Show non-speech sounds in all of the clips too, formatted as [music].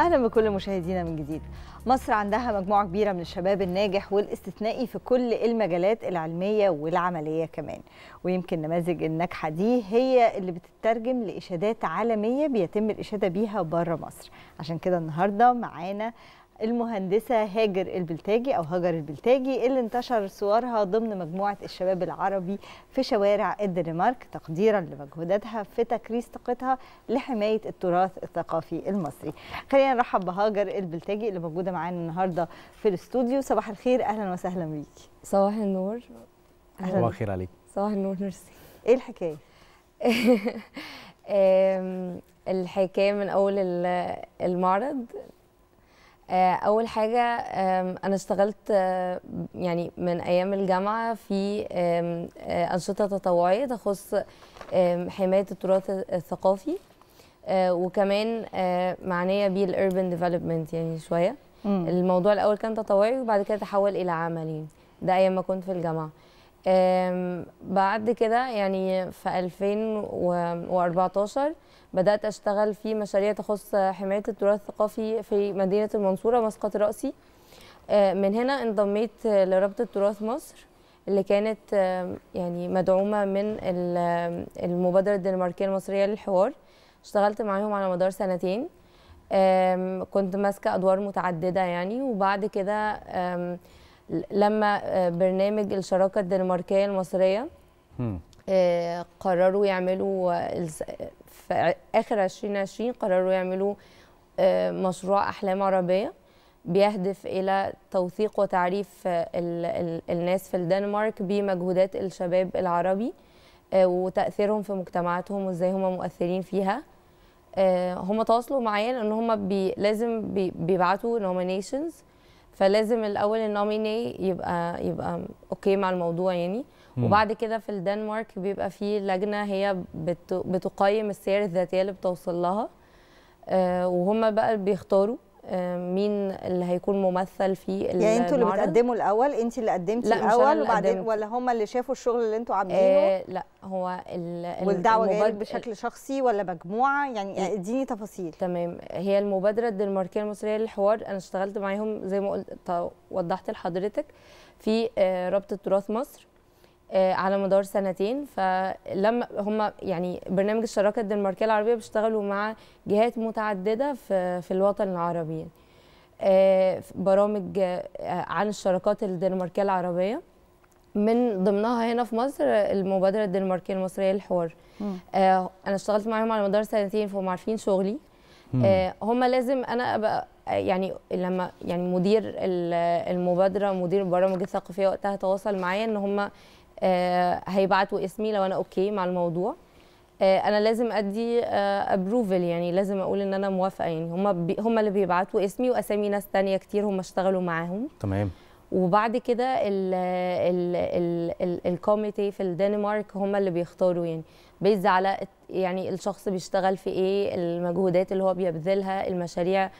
اهلا بكل مشاهدينا من جديد مصر عندها مجموعه كبيره من الشباب الناجح والاستثنائي في كل المجالات العلميه والعمليه كمان ويمكن نماذج الناجحه دي هي اللي بتترجم لاشادات عالميه بيتم الاشاده بيها بره مصر عشان كده النهارده معانا المهندسة هاجر البلتاجي أو هاجر البلتاجي اللي انتشر صورها ضمن مجموعة الشباب العربي في شوارع الدنمارك تقديرا لمجهوداتها في تكريس طاقتها لحماية التراث الثقافي المصري خلينا نرحب بهاجر البلتاجي اللي موجودة معانا النهاردة في الاستوديو صباح الخير أهلا وسهلا بيكي صباح النور صباح الخير عليك صباح النور ميرسي ايه الحكاية؟ [laughs] الحكايه من اول المعرض آه، اول حاجه انا اشتغلت آه، يعني من ايام الجامعه في آه، انشطه تطوعيه تخص حمايه التراث الثقافي وكمان معنيه بيه الاربن ديفلوبمنت يعني شويه الموضوع الاول كان تطوعي وبعد كده تحول الى عملي ده ايام ما كنت في الجامعه بعد كده يعني في 2014 بدات اشتغل في مشاريع تخص حمايه التراث الثقافي في مدينه المنصوره مسقط راسي آه، من هنا انضميت لرابطه تراث مصر اللي كانت آه، يعني مدعومه من المبادره الدنماركيه المصريه للحوار اشتغلت معاهم على مدار سنتين كنت ماسكه ادوار متعدده يعني وبعد كده لما آه، برنامج الشراكه الدنماركيه المصريه قرروا يعملوا في اخر 2020 قرروا يعملوا آه، مشروع احلام عربيه بيهدف الى توثيق وتعريف آه، الناس في الدنمارك بمجهودات الشباب العربي آه، وتاثيرهم في مجتمعاتهم وازاي هم مؤثرين فيها هم تواصلوا معايا لان هم بي لازم بيبعتوا نومينيشنز فلازم الاول النوميني يبقى يبقى اوكي مع الموضوع يعني مم. وبعد كده في الدنمارك بيبقى في لجنه هي بت... بتقيم السير الذاتيه اللي بتوصل لها آه وهم بقى بيختاروا آه، مين اللي هيكون ممثل في يعني المعرض يعني انتوا اللي بتقدموا الاول انت اللي قدمتي لا الاول وبعدين ولا هم اللي شافوا الشغل اللي انتوا عاملينه آه لا هو والدعوه جايه بشكل شخصي ولا مجموعه يعني اديني تفاصيل تمام هي المبادره الدنماركيه المصريه للحوار انا اشتغلت معاهم زي ما قلت وضحت لحضرتك في آه، رابطه تراث مصر آه، على مدار سنتين فلما هم يعني برنامج الشراكه الدنماركيه العربيه بيشتغلوا مع جهات متعدده في في الوطن العربي آه، برامج آه، عن الشراكات الدنماركيه العربيه من ضمنها هنا في مصر المبادره الدنماركيه المصريه للحوار انا اشتغلت معاهم على مدار سنتين فهم عارفين شغلي هم لازم انا ابقى يعني لما يعني مدير المبادره مدير البرامج الثقافيه وقتها تواصل معايا ان هم آه، هيبعتوا اسمي لو انا اوكي مع الموضوع آه، انا لازم ادي ابروفل آه، يعني لازم اقول ان انا موافقه يعني هم بي هم اللي بيبعتوا اسمي واسامي ناس تانية كتير هم اشتغلوا معاهم تمام وبعد كده الكوميتي في الدنمارك هم اللي بيختاروا يعني بيز على يعني الشخص بيشتغل في ايه المجهودات اللي هو بيبذلها المشاريع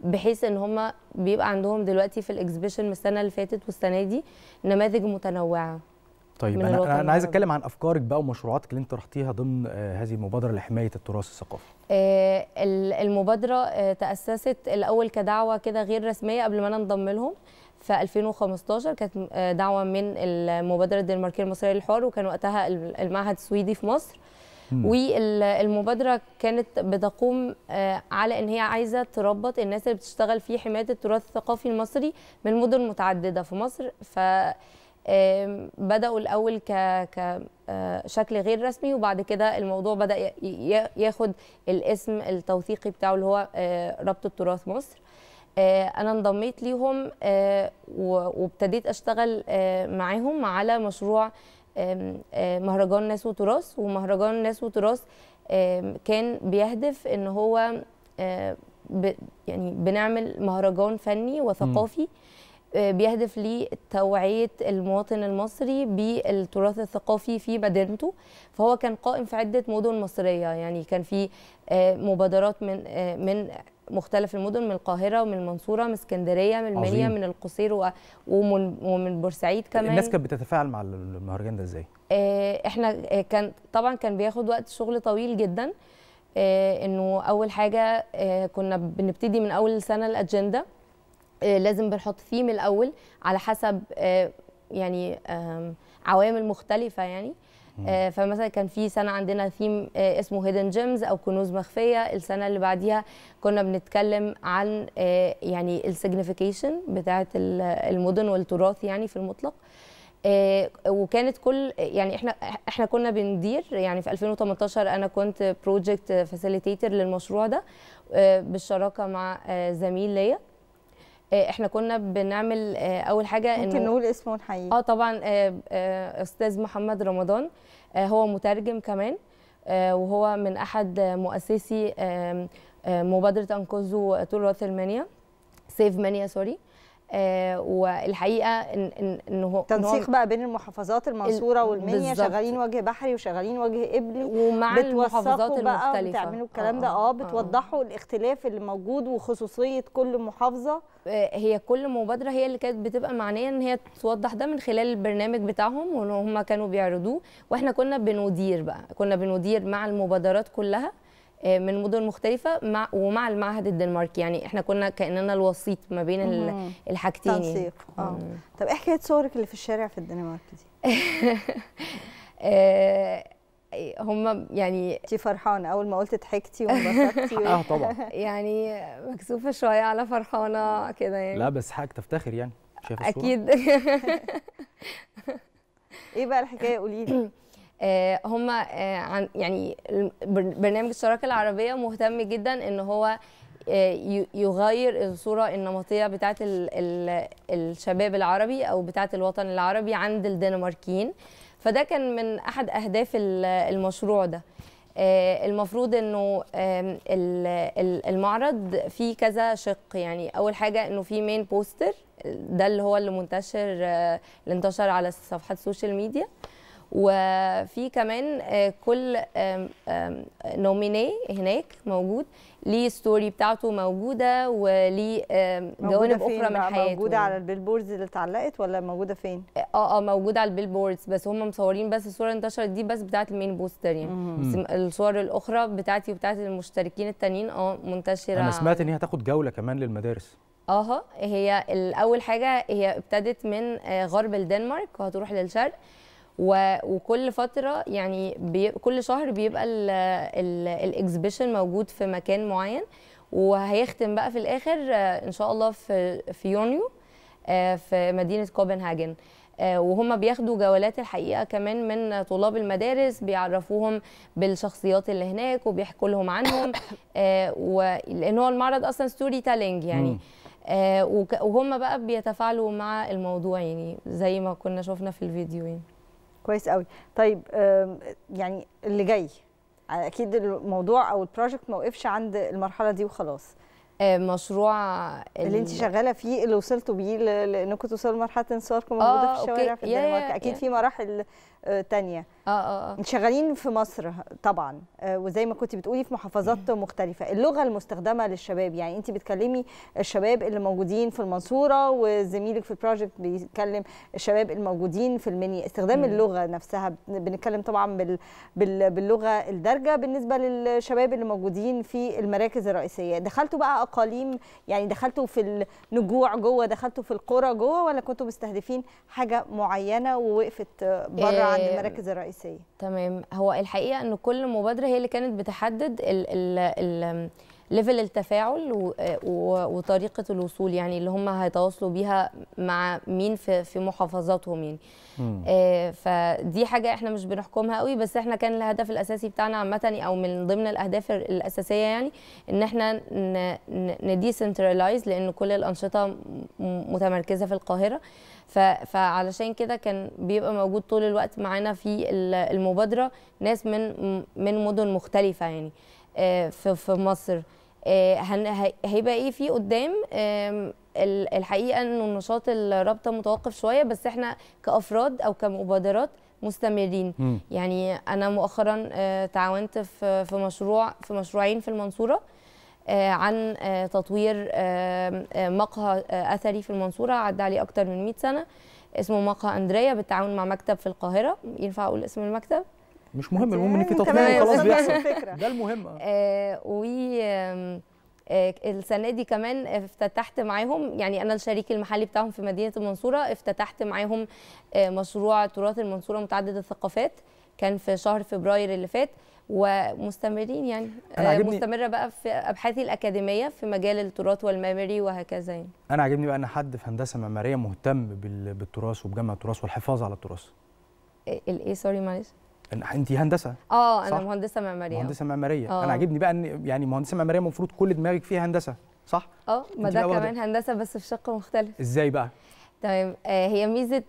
بحيث ان هم بيبقى عندهم دلوقتي في الاكسبيشن من السنه اللي فاتت والسنه دي نماذج متنوعه طيب انا انا عايز اتكلم عن افكارك بقى ومشروعاتك اللي انت رحتيها ضمن آه، هذه المبادره لحمايه التراث الثقافي آه، المبادره آه، تاسست الاول كدعوه كده غير رسميه قبل ما انا انضم لهم في 2015 كانت دعوه من المبادره الدنماركيه المصريه للحوار وكان وقتها المعهد السويدي في مصر والمبادره كانت بتقوم على ان هي عايزه تربط الناس اللي بتشتغل في حمايه التراث الثقافي المصري من مدن متعدده في مصر ف بداوا الاول كشكل آه، غير رسمي وبعد كده الموضوع بدا ياخد الاسم التوثيقي بتاعه اللي هو آه، رابطه تراث مصر آه، انا انضميت ليهم وابتديت اشتغل معاهم على مشروع مهرجان ناس وتراث ومهرجان ناس وتراث كان بيهدف ان هو يعني بنعمل مهرجان فني وثقافي م. بيهدف لتوعية المواطن المصري بالتراث الثقافي في مدينته فهو كان قائم في عدة مدن مصرية يعني كان في آه، مبادرات من آه، من مختلف المدن من القاهرة ومن المنصورة من اسكندرية من المنيا من القصير ومن, ومن بورسعيد كمان الناس كانت بتتفاعل مع المهرجان ده ازاي؟ آه، احنا كان طبعا كان بياخد وقت شغل طويل جدا انه اول حاجة كنا بنبتدي من اول سنة الاجندة آه، لازم بنحط فيه من الاول على حسب آه، يعني عوامل مختلفه يعني آه، فمثلا كان في سنه عندنا ثيم اسمه هيدن جيمز او كنوز مخفيه السنه اللي بعديها كنا بنتكلم عن يعني السيجنيفيكيشن بتاعه المدن والتراث يعني في المطلق وكانت كل يعني احنا احنا كنا بندير يعني في 2018 انا كنت بروجكت فاسيليتيتور للمشروع ده بالشراكه مع زميل ليا آه، احنا كنا بنعمل آه، اول حاجه ممكن نقول اسمه الحقيقي اه طبعا آه، استاذ محمد رمضان هو مترجم كمان وهو من احد مؤسسي مبادره انقذوا طول المانيا سيف مانيا سوري آه، والحقيقه ان ان, إن هو تنسيق بقى بين المحافظات المنصوره والمنيا شغالين وجه بحري وشغالين وجه قبلي ومع المحافظات بقى المختلفه بتعملوا الكلام آه، ده اه, آه، بتوضحوا آه الاختلاف اللي موجود وخصوصيه كل محافظه هي كل مبادره هي اللي كانت بتبقى معنيه ان هي توضح ده من خلال البرنامج بتاعهم وان هم كانوا بيعرضوه واحنا كنا بندير بقى كنا بندير مع المبادرات كلها آه، من مدن مختلفه مع ومع المعهد الدنماركي يعني احنا كنا كاننا الوسيط ما بين الحاجتين يعني. تنسيق اه طب ايه حكايه صورك اللي في الشارع في الدنمارك دي [laughs] آه، هم يعني انت فرحانه اول ما قلت ضحكتي وانبسطتي [laughs] اه طبعا [laughs] يعني مكسوفه شويه على فرحانه كده يعني لا بس حاجه تفتخر يعني شايفة اكيد ايه بقى الحكايه قولي لي [clears throat] آه، هم آه، عن يعني برنامج الشراكه العربيه مهتم جدا ان هو آه، يغير الصوره النمطيه بتاعه الشباب العربي او بتاعه الوطن العربي عند الدنماركيين فده كان من احد اهداف المشروع ده المفروض انه المعرض فيه كذا شق يعني اول حاجه انه فيه مين بوستر ده اللي هو اللي منتشر اللي انتشر على صفحات السوشيال ميديا وفي كمان آه، كل نوميني هناك موجود ليه ستوري بتاعته موجوده وليه جوانب اخرى من حياته موجوده على يعني. البيلبوردز اللي اتعلقت ولا موجوده فين آه،, اه اه موجوده على البيلبوردز بس هم مصورين بس الصوره اللي انتشرت دي بس بتاعه المين بوستر يعني بس الصور الاخرى بتاعتي وبتاعت المشتركين التانيين اه منتشره انا سمعت ان هي هتاخد جوله كمان للمدارس اه هي اول حاجه هي ابتدت من آه، غرب الدنمارك وهتروح للشرق وكل فتره يعني بي... كل شهر بيبقى الاكزبيشن موجود في مكان معين وهيختم بقى في الاخر آه، ان شاء الله في في يونيو آه، في مدينه كوبنهاجن آه، وهم بياخدوا جولات الحقيقه كمان من طلاب المدارس بيعرفوهم بالشخصيات اللي هناك وبيحكوا لهم عنهم [coughs] لان هو المعرض اصلا ستوري تيلينج يعني وهم بقى بيتفاعلوا مع الموضوع يعني زي ما كنا شفنا في الفيديو يعني كويس قوي طيب يعني اللي جاي اكيد الموضوع او البروجكت ما وقفش عند المرحله دي وخلاص آه، مشروع اللي انت شغاله فيه اللي وصلتوا بيه لانكم توصلوا لمرحله انصاركم موجوده آه في الشوارع في الدنمارك اكيد يا في مراحل آه، تانية اه اه, آه. شغالين في مصر طبعا آه، وزي ما كنت بتقولي في محافظات مختلفه اللغه المستخدمه للشباب يعني انت بتكلمي الشباب اللي موجودين في المنصوره وزميلك في البروجكت بيتكلم الشباب الموجودين في المنيا استخدام اللغه نفسها بنتكلم طبعا بال بال باللغه الدارجه بالنسبه للشباب اللي موجودين في المراكز الرئيسيه دخلتوا بقى اقاليم يعني دخلتوا في النجوع جوه دخلتوا في القرى جوه ولا كنتوا مستهدفين حاجه معينه ووقفت بره عند المراكز آه، الرئيسيه الأساسية تمام هو الحقيقة أن كل مبادرة هي اللي كانت بتحدد ال ال ال ليفل التفاعل وطريقه الوصول يعني اللي هم هيتواصلوا بيها مع مين في محافظاتهم يعني آه، فدي حاجه احنا مش بنحكمها قوي بس احنا كان الهدف الاساسي بتاعنا عامه او من ضمن الاهداف الاساسيه يعني ان احنا نديسنترلايز لان كل الانشطه متمركزه في القاهره فعلشان كده كان بيبقى موجود طول الوقت معانا في المبادره ناس من من مدن مختلفه يعني آه، في في مصر آه، هيبقى ايه في قدام الحقيقه انه نشاط الرابطه متوقف شويه بس احنا كافراد او كمبادرات مستمرين م. يعني انا مؤخرا آه، تعاونت في مشروع في مشروعين في المنصوره عن تطوير مقهى اثري في المنصوره عدى عليه اكتر من 100 سنه اسمه مقهى اندريا بالتعاون مع مكتب في القاهره ينفع اقول اسم المكتب مش مهم المهم ان في وخلاص بيحصل [laughs] ده المهم آه, آه، و آه، السنه دي كمان افتتحت معاهم يعني انا الشريك المحلي بتاعهم في مدينه المنصوره افتتحت معاهم آه، مشروع تراث المنصوره متعدد الثقافات كان في شهر فبراير اللي فات ومستمرين يعني مستمره بقى في ابحاثي الاكاديميه في مجال التراث والميموري وهكذا يعني. انا عاجبني بقى ان حد في هندسه معماريه مهتم بالتراث وبجمع التراث والحفاظ على التراث. الايه سوري معلش؟ انت هندسه اه انا مهندسه معماريه مهندسه معماريه آه. انا عاجبني بقى ان يعني مهندسه معماريه المفروض كل دماغك فيها هندسه صح اه ما ده كمان هندسه بس في شق مختلف ازاي بقى تمام طيب، آه هي ميزه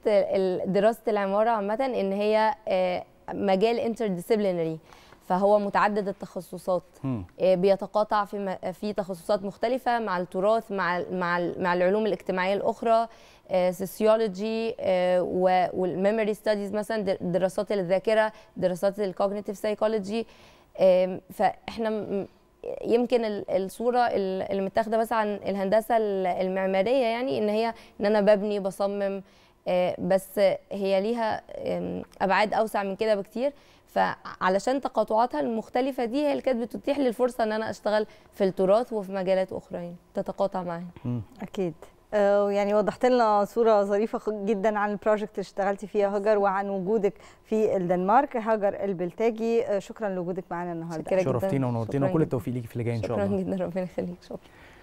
دراسه العماره عامه ان هي آه مجال انتر ديسيبلينري فهو متعدد التخصصات م. آه، بيتقاطع في آه، في تخصصات مختلفه مع التراث مع مع مع العلوم الاجتماعيه الاخرى سوسيولوجي والميموري ستاديز مثلا دراسات الذاكره دراسات الكوجنيتيف سايكولوجي فاحنا يمكن الصوره اللي متاخده بس عن الهندسه المعماريه يعني ان هي ان انا ببني بصمم آه، بس هي ليها ابعاد اوسع من كده بكتير فعلشان تقاطعاتها المختلفه دي هي اللي كانت بتتيح لي الفرصه ان انا اشتغل في التراث وفي مجالات اخرى يعني، تتقاطع معاها اكيد يعني وضحت لنا صوره ظريفه جدا عن البروجكت اللي اشتغلتي فيها هاجر وعن وجودك في الدنمارك هاجر البلتاجي آه، شكرا لوجودك معانا النهارده شكرا شرفتينا ونورتينا وكل التوفيق ليكي في اللي جاي ان شاء الله شكرا جدا ربنا يخليك شكرا